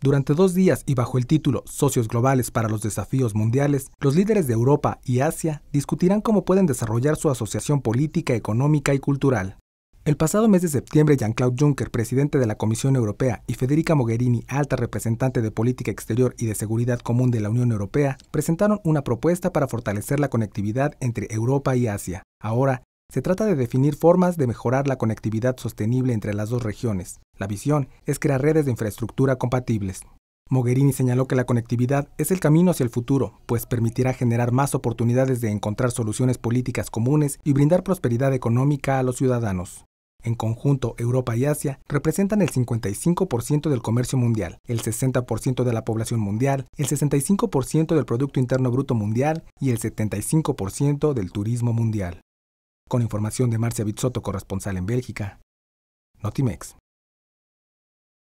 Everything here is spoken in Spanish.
Durante dos días y bajo el título Socios Globales para los Desafíos Mundiales, los líderes de Europa y Asia discutirán cómo pueden desarrollar su asociación política, económica y cultural. El pasado mes de septiembre, Jean-Claude Juncker, presidente de la Comisión Europea, y Federica Mogherini, alta representante de Política Exterior y de Seguridad Común de la Unión Europea, presentaron una propuesta para fortalecer la conectividad entre Europa y Asia. Ahora, se trata de definir formas de mejorar la conectividad sostenible entre las dos regiones. La visión es crear redes de infraestructura compatibles. Mogherini señaló que la conectividad es el camino hacia el futuro, pues permitirá generar más oportunidades de encontrar soluciones políticas comunes y brindar prosperidad económica a los ciudadanos. En conjunto, Europa y Asia representan el 55% del comercio mundial, el 60% de la población mundial, el 65% del Producto Interno Bruto Mundial y el 75% del turismo mundial. Con información de Marcia Bizzotto, corresponsal en Bélgica. Notimex.